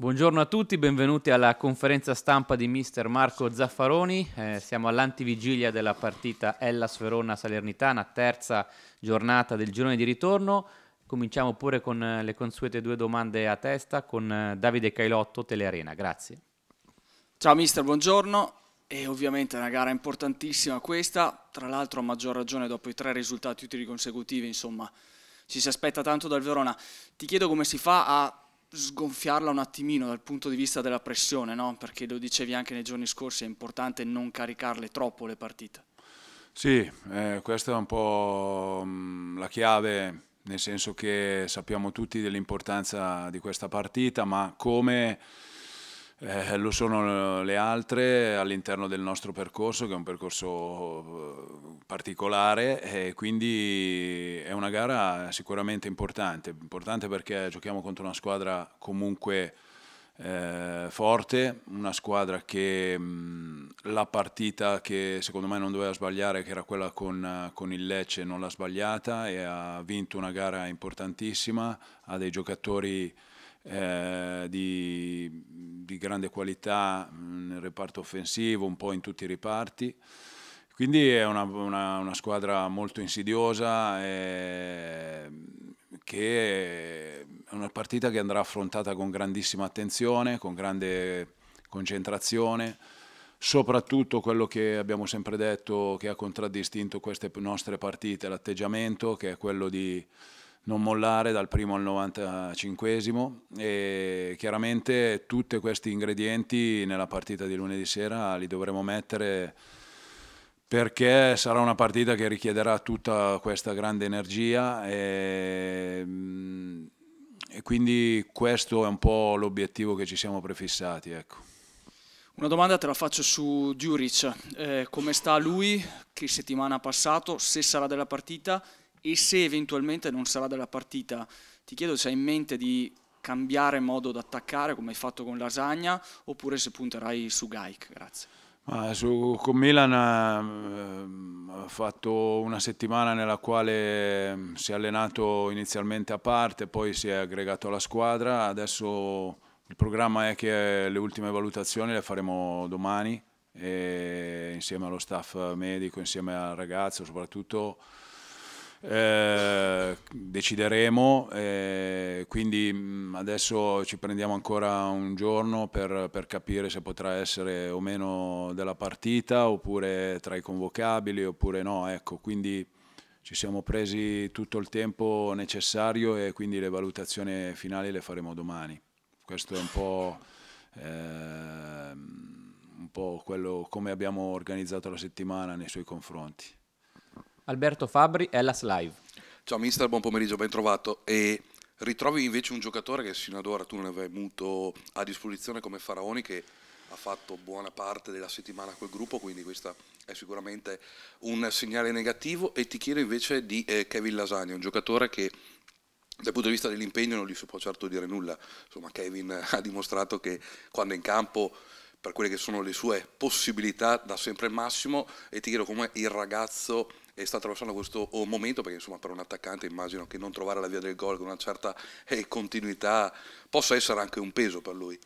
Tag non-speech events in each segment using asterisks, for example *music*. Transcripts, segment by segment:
Buongiorno a tutti, benvenuti alla conferenza stampa di mister Marco Zaffaroni. Eh, siamo all'antivigilia della partita Ellas Verona-Salernitana, terza giornata del girone di ritorno. Cominciamo pure con eh, le consuete due domande a testa con eh, Davide Cailotto, Telearena. Grazie. Ciao mister, buongiorno. E ovviamente è una gara importantissima questa, tra l'altro a maggior ragione dopo i tre risultati utili consecutivi, insomma, ci si aspetta tanto dal Verona. Ti chiedo come si fa a sgonfiarla un attimino dal punto di vista della pressione, no? perché lo dicevi anche nei giorni scorsi, è importante non caricarle troppo le partite. Sì, eh, questa è un po' mm, la chiave, nel senso che sappiamo tutti dell'importanza di questa partita, ma come eh, lo sono eh, le altre all'interno del nostro percorso, che è un percorso eh, particolare, e eh, quindi è una gara sicuramente importante, importante perché giochiamo contro una squadra comunque eh, forte, una squadra che mh, mm, la partita che secondo me non doveva sbagliare, che era quella con, con il Lecce, non l'ha sbagliata e ha vinto una gara importantissima, ha dei giocatori eh, di, di, grande qualità mm, nel reparto offensivo, un po' in tutti i riparti. Quindi è una, una, una squadra molto insidiosa eh, che è una partita che andrà affrontata con grandissima attenzione, con grande concentrazione soprattutto quello che abbiamo sempre detto che ha contraddistinto queste nostre partite, l'atteggiamento che è quello di non mollare dal primo al 95 e chiaramente tutti questi ingredienti nella partita di lunedì sera li dovremo mettere perché sarà una partita che richiederà tutta questa grande energia e, mm, e quindi questo è un po' l'obiettivo che ci siamo prefissati. Ecco. Una domanda te la faccio su Djuric, eh, come sta lui, che settimana ha passato, se sarà della partita e se eventualmente non sarà della partita, ti chiedo se hai in mente di cambiare modo d'attaccare come hai fatto con Lasagna oppure se punterai su Gaik. Grazie. Ma su, con Milan eh, fatto una settimana nella quale ehm, si è allenato inizialmente a parte, poi si è aggregato alla squadra, adesso il programma è che le ultime valutazioni le faremo domani e eh, insieme allo staff medico, insieme al ragazzo soprattutto eh, decideremo, eh, quindi mm, adesso ci prendiamo ancora un giorno per, per, capire se potrà essere o meno della partita oppure tra i convocabili oppure no. Ecco, quindi ci siamo presi tutto il tempo necessario e quindi le valutazioni finali le faremo domani. Questo è un po'... Eh, un po' quello come abbiamo organizzato la settimana nei suoi confronti. Alberto Fabri, Hellas Live. Ciao mister, buon pomeriggio, ben trovato. E ritrovi invece un giocatore che sino ad ora tu non avevi avuto a disposizione come Faraoni che ha fatto buona parte della settimana col gruppo, quindi questo è sicuramente un segnale negativo. E ti chiedo invece di eh, Kevin Lasagna, un giocatore che dal punto di vista dell'impegno non gli si può certo dire nulla. Insomma, Kevin *laughs* ha dimostrato che quando è in campo per quelle che sono le sue possibilità, da sempre il massimo e ti chiedo come il ragazzo sta attraversando questo oh, momento, perché insomma per un attaccante immagino che non trovare la via del gol con una certa eh, continuità possa essere anche un peso per lui.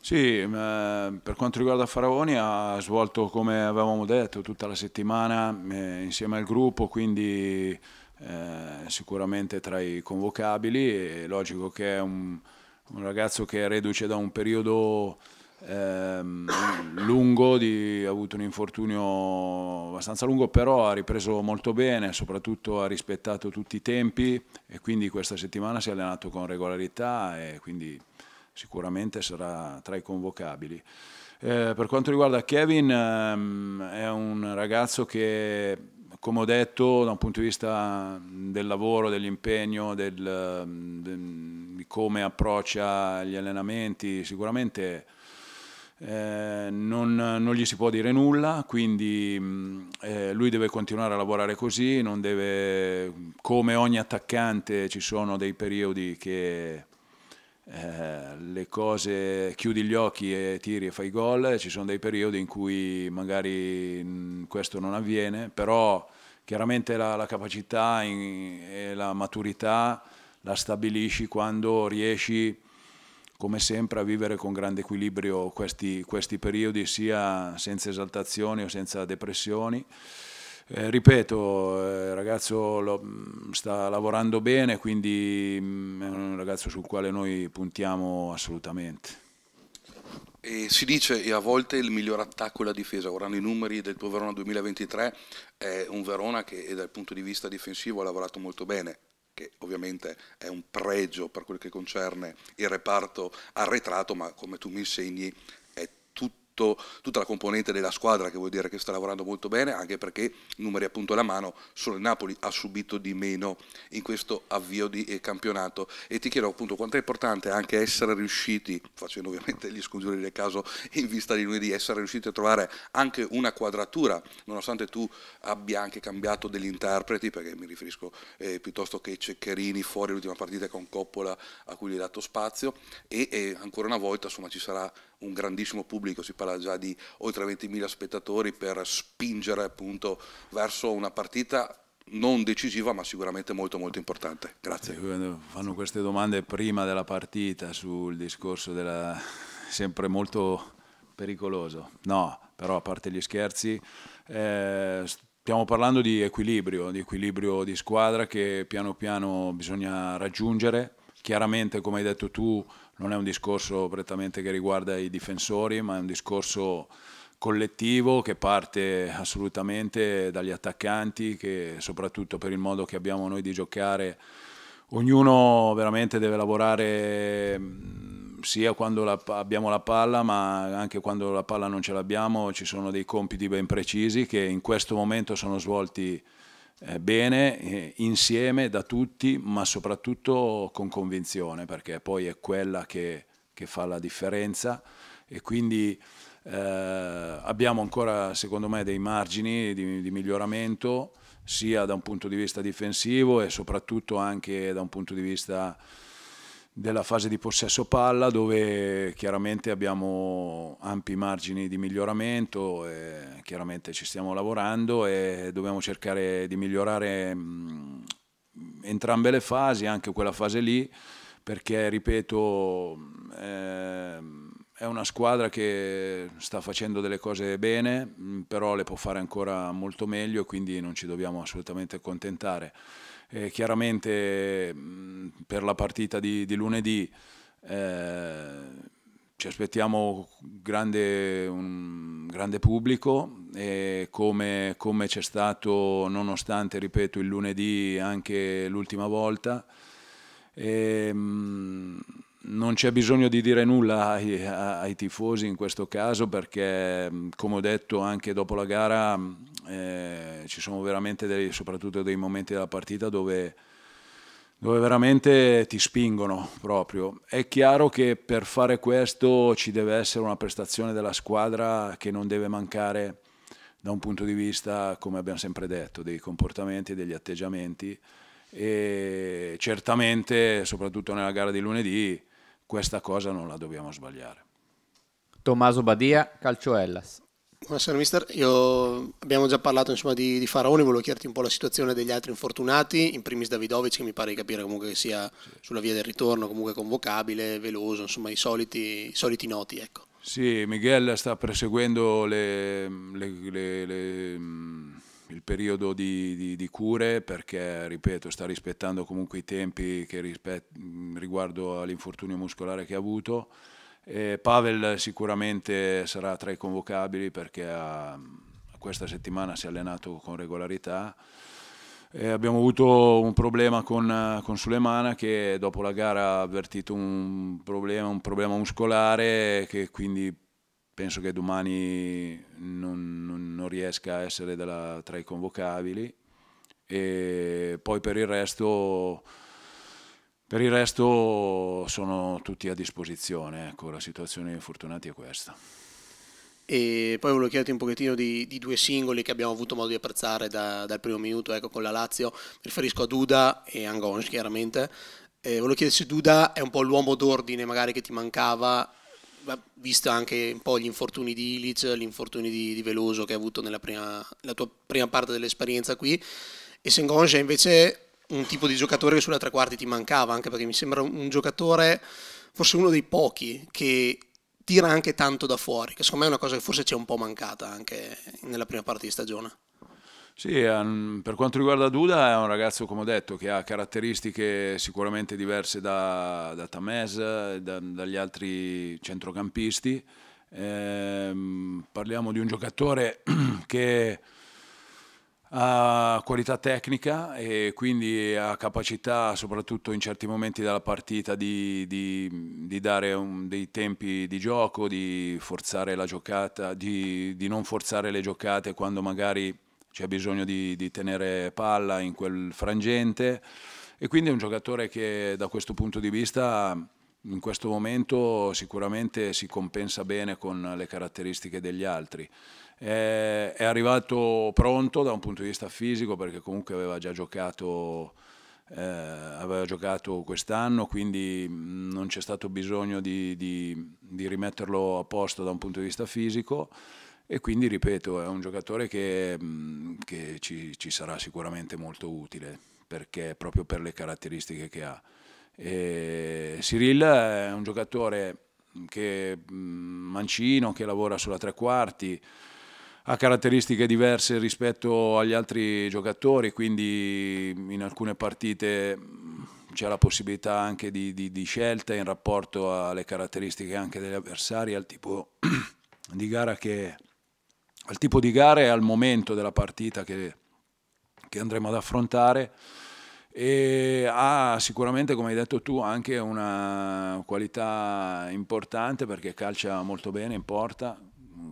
Sì, eh, per quanto riguarda Faraoni ha svolto come avevamo detto tutta la settimana eh, insieme al gruppo, quindi eh, sicuramente tra i convocabili, è logico che è un, un ragazzo che è reduce da un periodo ehm, lungo, di, ha avuto un infortunio abbastanza lungo, però ha ripreso molto bene, soprattutto ha rispettato tutti i tempi e quindi questa settimana si è allenato con regolarità e quindi sicuramente sarà tra i convocabili. Eh, per quanto riguarda Kevin, ehm, è un ragazzo che, come ho detto, da un punto di vista del lavoro, dell'impegno, del, ehm, del, di come approccia gli allenamenti, sicuramente eh, non, non, gli si può dire nulla, quindi mm, eh, lui deve continuare a lavorare così, deve, come ogni attaccante ci sono dei periodi che eh, le cose chiudi gli occhi e tiri e fai gol, ci sono dei periodi in cui magari mh, mm, questo non avviene, però chiaramente la, la capacità in, e la maturità la stabilisci quando riesci a come sempre a vivere con grande equilibrio questi, questi periodi, sia senza esaltazioni o senza depressioni. Eh, ripeto, il eh, ragazzo lo, mm, sta lavorando bene, quindi mh, mm, è un ragazzo sul quale noi puntiamo assolutamente. E si dice che a volte il miglior attacco è la difesa, ora nei numeri del tuo Verona 2023, è un Verona che dal punto di vista difensivo ha lavorato molto bene, che ovviamente è un pregio per quel che concerne il reparto arretrato, ma come tu mi insegni è tutto tutto, tutta la componente della squadra che vuol dire che sta lavorando molto bene, anche perché numeri appunto alla mano, solo il Napoli ha subito di meno in questo avvio di eh, campionato. E ti chiedo appunto quanto è importante anche essere riusciti, facendo ovviamente gli scongiuri del caso in vista di lunedì, essere riusciti a trovare anche una quadratura, nonostante tu abbia anche cambiato degli interpreti, perché mi riferisco eh, piuttosto che Ceccherini fuori l'ultima partita con Coppola a cui gli hai dato spazio, e, e eh, ancora una volta insomma, ci sarà un grandissimo pubblico, si parla già di oltre 20.000 spettatori per spingere appunto verso una partita non decisiva ma sicuramente molto molto importante. Grazie. Eh, fanno queste domande prima della partita sul discorso della... sempre molto pericoloso. No, però a parte gli scherzi, eh, stiamo parlando di equilibrio, di equilibrio di squadra che piano piano bisogna raggiungere Chiaramente, come hai detto tu, non è un discorso prettamente che riguarda i difensori, ma è un discorso collettivo che parte assolutamente dagli attaccanti, che soprattutto per il modo che abbiamo noi di giocare, ognuno veramente deve lavorare mm, sia quando la, abbiamo la palla, ma anche quando la palla non ce l'abbiamo, ci sono dei compiti ben precisi che in questo momento sono svolti eh, bene, eh, insieme da tutti, ma soprattutto con convinzione, perché poi è quella che, che fa la differenza e quindi eh, abbiamo ancora, secondo me, dei margini di, di miglioramento sia da un punto di vista difensivo e soprattutto anche da un punto di vista della fase di possesso palla dove chiaramente abbiamo ampi margini di miglioramento, chiaramente ci stiamo lavorando e dobbiamo cercare di migliorare mm, entrambe le fasi, anche quella fase lì, perché ripeto ehm, è una squadra che sta facendo delle cose bene, mm, però le può fare ancora molto meglio, quindi non ci dobbiamo assolutamente accontentare. Eh, chiaramente mh, per la partita di, di lunedì eh, ci aspettiamo grande, un grande pubblico e come, come c'è stato nonostante, ripeto, il lunedì anche l'ultima volta. E, mh, non c'è bisogno di dire nulla ai, ai, tifosi in questo caso perché, come ho detto anche dopo la gara, eh, ci sono veramente dei, soprattutto dei momenti della partita dove, dove veramente ti spingono proprio. È chiaro che per fare questo ci deve essere una prestazione della squadra che non deve mancare da un punto di vista, come abbiamo sempre detto, dei comportamenti e degli atteggiamenti e certamente, soprattutto nella gara di lunedì, questa cosa non la dobbiamo sbagliare. Tommaso Badia, Calcio Hellas. Buonasera mister, Io, abbiamo già parlato insomma, di, di, Faraoni, volevo chiederti un po' la situazione degli altri infortunati, in primis Davidovic che mi pare di capire comunque che sia sulla via del ritorno, comunque convocabile, veloso, insomma i soliti, i soliti noti. Ecco. Sì, Miguel sta perseguendo le, le, le, mm, il periodo di, di, di, cure perché, ripeto, sta rispettando comunque i tempi rispet mm, riguardo all'infortunio muscolare che ha avuto e eh, Pavel sicuramente sarà tra i convocabili perché ha, questa settimana si è allenato con regolarità. E eh, abbiamo avuto un problema con, con, Sulemana che dopo la gara ha avvertito un problema, un problema muscolare che quindi penso che domani non, non, non riesca a essere della, tra i convocabili. E poi per il resto per il resto sono tutti a disposizione, ecco, la situazione di fortunati è questa. E poi volevo chiederti un pochettino di, di, due singoli che abbiamo avuto modo di apprezzare da, dal primo minuto ecco, con la Lazio. Mi riferisco a Duda e Angonj, chiaramente. Eh, volevo chiedere se Duda è un po' l'uomo d'ordine magari che ti mancava, visto anche un po' gli infortuni di Ilic, l'infortunio di, di, Veloso che hai avuto nella prima, tua prima parte dell'esperienza qui. E se Angonj invece un tipo di giocatore che sulla tre quarti ti mancava, anche perché mi sembra un giocatore, forse uno dei pochi, che tira anche tanto da fuori, che secondo me è una cosa che forse ci è un po' mancata anche nella prima parte di stagione. Sì, per quanto riguarda Duda è un ragazzo, come ho detto, che ha caratteristiche sicuramente diverse da, da Tamez, da, dagli altri centrocampisti. Eh, parliamo di un giocatore *clears throat* che ha qualità tecnica e quindi ha capacità, soprattutto in certi momenti della partita, di, di, di dare un, dei tempi di gioco, di forzare la giocata, di, di non forzare le giocate quando magari c'è bisogno di tenere palla in quel frangente. E quindi è un giocatore che da questo punto di vista in questo momento sicuramente si compensa bene con le caratteristiche degli altri. È, arrivato pronto da un punto di vista fisico perché comunque aveva già giocato, eh, giocato quest'anno, quindi non c'è stato bisogno di, di, di rimetterlo a posto da un punto di vista fisico e quindi ripeto è un giocatore che, che ci, ci, sarà sicuramente molto utile perché proprio per le caratteristiche che ha. E Cyril è un giocatore che, mm, mancino, che lavora sulla tre quarti, ha caratteristiche diverse rispetto agli altri giocatori, quindi in alcune partite mm, c'è la possibilità anche di, di, di scelta in rapporto alle caratteristiche anche degli avversari, al tipo *clears throat* di gara che, al tipo di gara e al momento della partita che, che andremo ad affrontare e ha sicuramente, come hai detto tu, anche una qualità importante perché calcia molto bene in porta,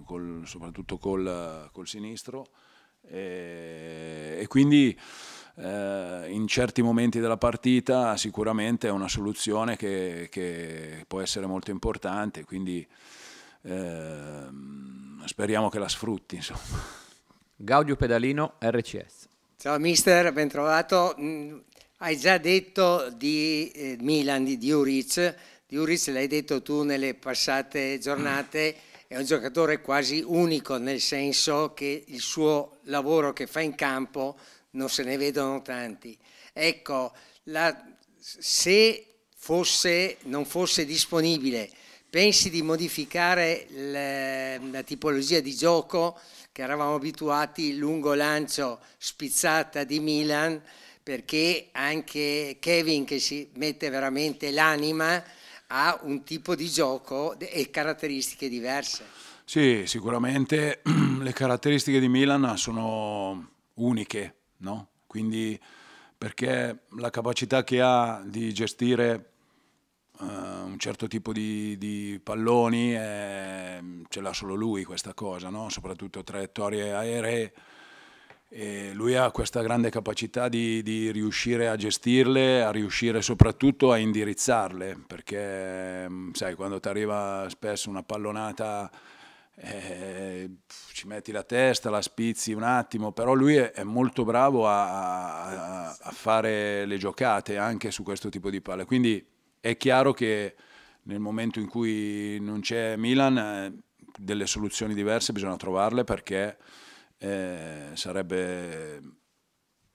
col, soprattutto col, col sinistro e, e quindi eh, in certi momenti della partita sicuramente è una soluzione che, che può essere molto importante, quindi eh, speriamo che la sfrutti. Insomma. Gaudio Pedalino, RCS. Ciao mister, ben trovato. Mm, hai già detto di eh, Milan, di Diuric, Diuric l'hai detto tu nelle passate giornate, mm. è un giocatore quasi unico nel senso che il suo lavoro che fa in campo non se ne vedono tanti. Ecco, la, se fosse, non fosse disponibile, pensi di modificare le, la tipologia di gioco che eravamo abituati, lungo lancio, spizzata di Milan? perché anche Kevin che si mette veramente l'anima ha un tipo di gioco e caratteristiche diverse. Sì, sicuramente *clears throat* le caratteristiche di Milan sono uniche, no? Quindi perché la capacità che ha di gestire uh, un certo tipo di, di palloni è, eh, ce l'ha solo lui questa cosa, no? soprattutto traiettorie aeree e lui ha questa grande capacità di, di, riuscire a gestirle, a riuscire soprattutto a indirizzarle, perché mm, sai, quando ti arriva spesso una pallonata eh, ci metti la testa, la spizzi un attimo, però lui è, è molto bravo a, a, a, fare le giocate anche su questo tipo di palle. Quindi è chiaro che nel momento in cui non c'è Milan, eh, delle soluzioni diverse bisogna trovarle perché eh, sarebbe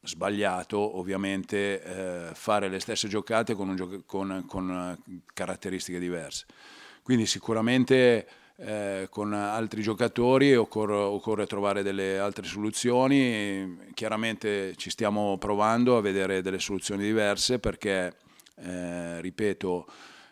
sbagliato ovviamente eh, fare le stesse giocate con, gioco, con, con eh, caratteristiche diverse. Quindi sicuramente eh, con altri giocatori occorre, occorre, trovare delle altre soluzioni, chiaramente ci stiamo provando a vedere delle soluzioni diverse perché, eh, ripeto,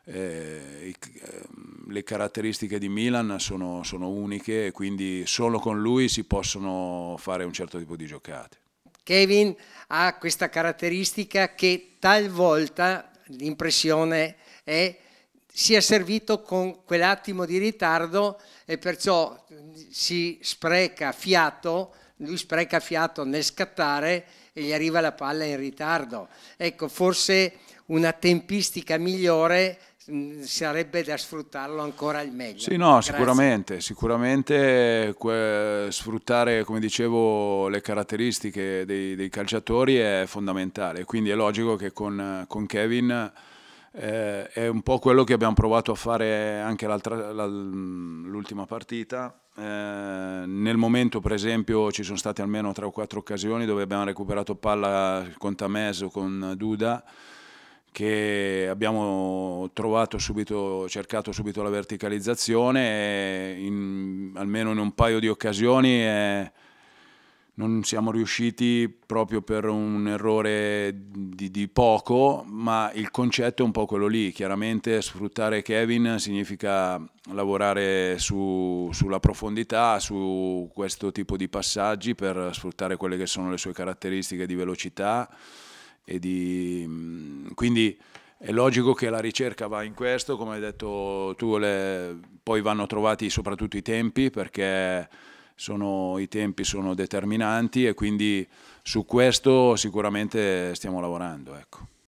eh, ehm, le caratteristiche di Milan sono, sono uniche e quindi solo con lui si possono fare un certo tipo di giocate. Kevin ha questa caratteristica che talvolta l'impressione è sia servito con quell'attimo di ritardo e perciò si spreca fiato, lui spreca fiato nel scattare e gli arriva la palla in ritardo. Ecco, forse una tempistica migliore Mm, sarebbe da sfruttarlo ancora al meglio. Sì, no, Grazie. sicuramente, sicuramente que- sfruttare, come dicevo, le caratteristiche dei, dei, calciatori è fondamentale, quindi è logico che con, con Kevin... Eh, è un po' quello che abbiamo provato a fare anche la, l'ultima partita. Eh, nel momento, per esempio, ci sono state almeno 3 o 4 occasioni dove abbiamo recuperato palla con Tamez o con Duda che abbiamo trovato subito, cercato subito la verticalizzazione, in, almeno in un paio di occasioni eh, non siamo riusciti proprio per un errore di, di, poco, ma il concetto è un po' quello lì, chiaramente sfruttare Kevin significa lavorare su, sulla profondità, su questo tipo di passaggi per sfruttare quelle che sono le sue caratteristiche di velocità e di, mm, quindi è logico che la ricerca va in questo, come hai detto tu, le, poi vanno trovati soprattutto i tempi perché sono, i tempi sono determinanti e quindi su questo sicuramente stiamo lavorando. Ecco.